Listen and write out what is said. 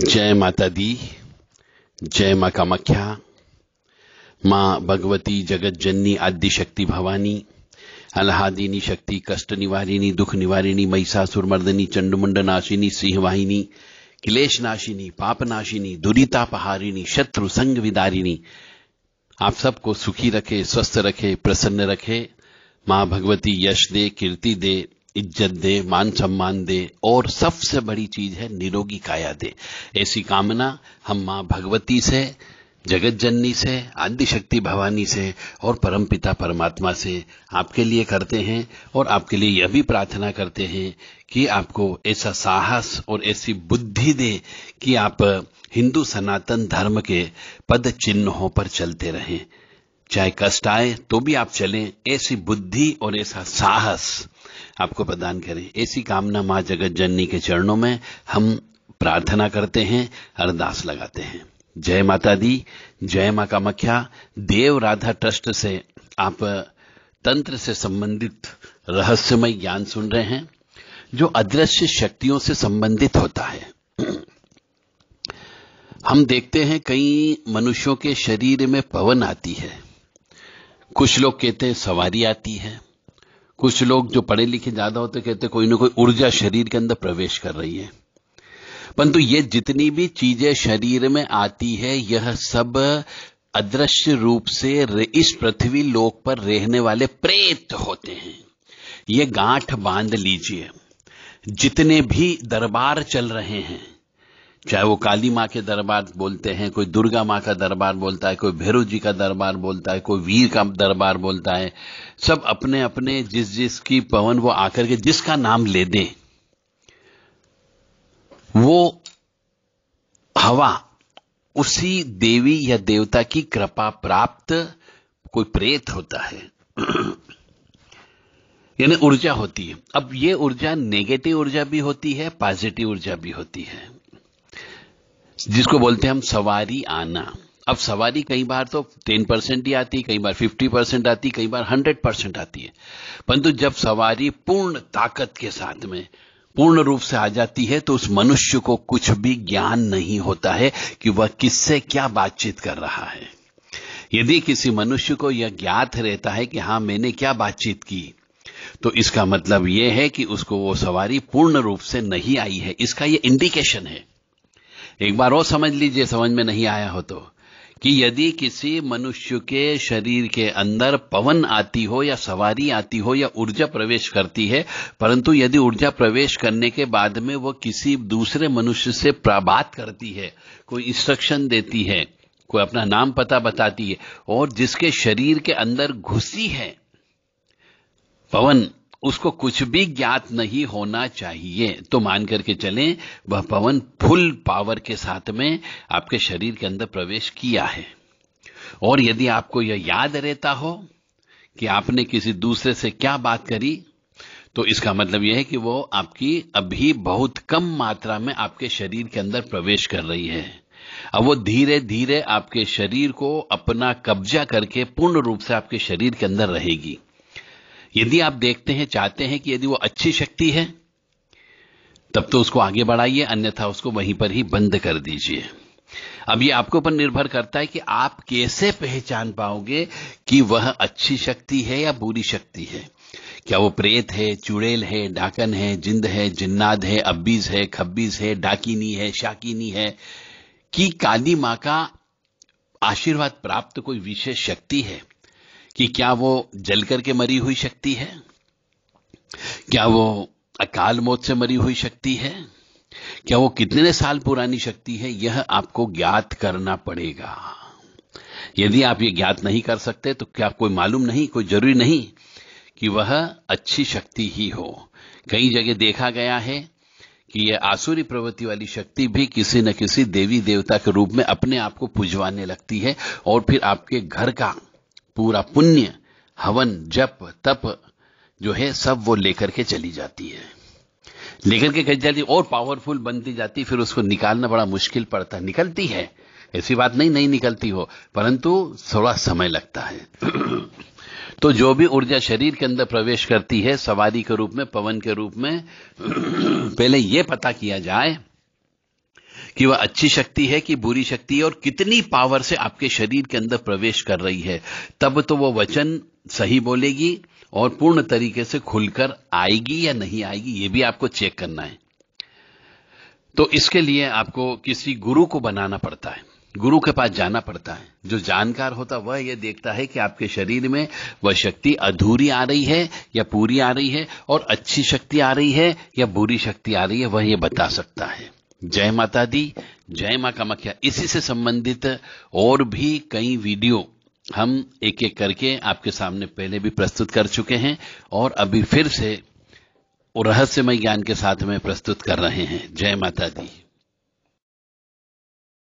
जय माता दी जय मां कामाख्या मां भगवती जगत जननी आदि शक्ति भवानी अलहादिनी शक्ति कष्ट निवारिणी दुख निवारिणी महिषासुर मर्दनी चंडमुंड नाशिनी सिंहवाहिनी क्लेश नाशिनी पाप नाशिनी दुरीतापहारिणी शत्रु संग विदारिणी आप सबको सुखी रखे स्वस्थ रखे प्रसन्न रखे मां भगवती यश दे कीर्ति दे इज्जत दे मान सम्मान दे और सबसे बड़ी चीज है निरोगी काया दे ऐसी कामना हम मां भगवती से जगत जननी से आदिशक्ति भवानी से और परमपिता परमात्मा से आपके लिए करते हैं और आपके लिए यह भी प्रार्थना करते हैं कि आपको ऐसा साहस और ऐसी बुद्धि दे कि आप हिंदू सनातन धर्म के पद चिन्हों पर चलते रहें चाहे कष्ट आए तो भी आप चलें ऐसी बुद्धि और ऐसा साहस आपको प्रदान करें ऐसी कामना मां जगत जननी के चरणों में हम प्रार्थना करते हैं अरदास लगाते हैं जय माता दी जय मां का मख्या देव राधा ट्रस्ट से आप तंत्र से संबंधित रहस्यमय ज्ञान सुन रहे हैं जो अदृश्य शक्तियों से संबंधित होता है हम देखते हैं कई मनुष्यों के शरीर में पवन आती है कुछ लोग कहते हैं सवारी आती है कुछ लोग जो पढ़े लिखे ज्यादा होते कहते कोई ना कोई ऊर्जा शरीर के अंदर प्रवेश कर रही है परंतु ये जितनी भी चीजें शरीर में आती है यह सब अदृश्य रूप से इस पृथ्वी लोक पर रहने वाले प्रेत होते हैं ये गांठ बांध लीजिए जितने भी दरबार चल रहे हैं चाहे वो काली माँ के दरबार बोलते हैं कोई दुर्गा माँ का दरबार बोलता है कोई भैरव जी का दरबार बोलता है कोई वीर का दरबार बोलता है सब अपने अपने जिस जिस की पवन वो आकर के जिसका नाम ले दे वो हवा उसी देवी या देवता की कृपा प्राप्त कोई प्रेत होता है यानी ऊर्जा होती है अब ये ऊर्जा नेगेटिव ऊर्जा भी होती है पॉजिटिव ऊर्जा भी होती है जिसको बोलते हैं हम सवारी आना अब सवारी कई बार तो टेन परसेंट ही आती कई बार फिफ्टी परसेंट आती कई बार हंड्रेड परसेंट आती है परंतु जब सवारी पूर्ण ताकत के साथ में पूर्ण रूप से आ जाती है तो उस मनुष्य को कुछ भी ज्ञान नहीं होता है कि वह किससे क्या बातचीत कर रहा है यदि किसी मनुष्य को यह ज्ञात रहता है कि हां मैंने क्या बातचीत की तो इसका मतलब यह है कि उसको वो सवारी पूर्ण रूप से नहीं आई है इसका यह इंडिकेशन है एक बार और समझ लीजिए समझ में नहीं आया हो तो कि यदि किसी मनुष्य के शरीर के अंदर पवन आती हो या सवारी आती हो या ऊर्जा प्रवेश करती है परंतु यदि ऊर्जा प्रवेश करने के बाद में वो किसी दूसरे मनुष्य से प्रभात करती है कोई इंस्ट्रक्शन देती है कोई अपना नाम पता बताती है और जिसके शरीर के अंदर घुसी है पवन उसको कुछ भी ज्ञात नहीं होना चाहिए तो मान करके चले वह पवन फुल पावर के साथ में आपके शरीर के अंदर प्रवेश किया है और यदि आपको यह याद रहता हो कि आपने किसी दूसरे से क्या बात करी तो इसका मतलब यह है कि वो आपकी अभी बहुत कम मात्रा में आपके शरीर के अंदर प्रवेश कर रही है अब वो धीरे धीरे आपके शरीर को अपना कब्जा करके पूर्ण रूप से आपके शरीर के अंदर रहेगी यदि आप देखते हैं चाहते हैं कि यदि वो अच्छी शक्ति है तब तो उसको आगे बढ़ाइए अन्यथा उसको वहीं पर ही बंद कर दीजिए अब ये आपके ऊपर निर्भर करता है कि आप कैसे पहचान पाओगे कि वह अच्छी शक्ति है या बुरी शक्ति है क्या वो प्रेत है चुड़ैल है डाकन है जिंद है जिन्नाद है अब्बीज है खब्बीज है डाकिनी है शाकिनी है कि काली मां का आशीर्वाद प्राप्त कोई विशेष शक्ति है कि क्या वो जलकर के मरी हुई शक्ति है क्या वो अकाल मौत से मरी हुई शक्ति है क्या वो कितने साल पुरानी शक्ति है यह आपको ज्ञात करना पड़ेगा यदि आप ये ज्ञात नहीं कर सकते तो क्या कोई मालूम नहीं कोई जरूरी नहीं कि वह अच्छी शक्ति ही हो कई जगह देखा गया है कि यह आसुरी प्रवृत्ति वाली शक्ति भी किसी न किसी देवी देवता के रूप में अपने आप को पुजवाने लगती है और फिर आपके घर का पूरा पुण्य हवन जप तप जो है सब वो लेकर के चली जाती है लेकर के कही जाती और पावरफुल बनती जाती फिर उसको निकालना बड़ा मुश्किल पड़ता है निकलती है ऐसी बात नहीं नहीं निकलती हो परंतु थोड़ा समय लगता है तो जो भी ऊर्जा शरीर के अंदर प्रवेश करती है सवारी के रूप में पवन के रूप में पहले यह पता किया जाए कि वह अच्छी शक्ति है कि बुरी शक्ति है और कितनी पावर से आपके शरीर के अंदर प्रवेश कर रही है तब तो वो वचन सही बोलेगी और पूर्ण तरीके से खुलकर आएगी या नहीं आएगी ये भी आपको चेक करना है तो इसके लिए आपको किसी गुरु को बनाना पड़ता है गुरु के पास जाना पड़ता है जो जानकार होता वह यह देखता है कि आपके शरीर में वह शक्ति अधूरी आ रही है या पूरी आ रही है और अच्छी शक्ति आ रही है या बुरी शक्ति आ रही है वह यह बता सकता है जय माता दी जय मां कामाख्या इसी से संबंधित और भी कई वीडियो हम एक एक करके आपके सामने पहले भी प्रस्तुत कर चुके हैं और अभी फिर से रहस्यमय ज्ञान के साथ में प्रस्तुत कर रहे हैं जय माता दी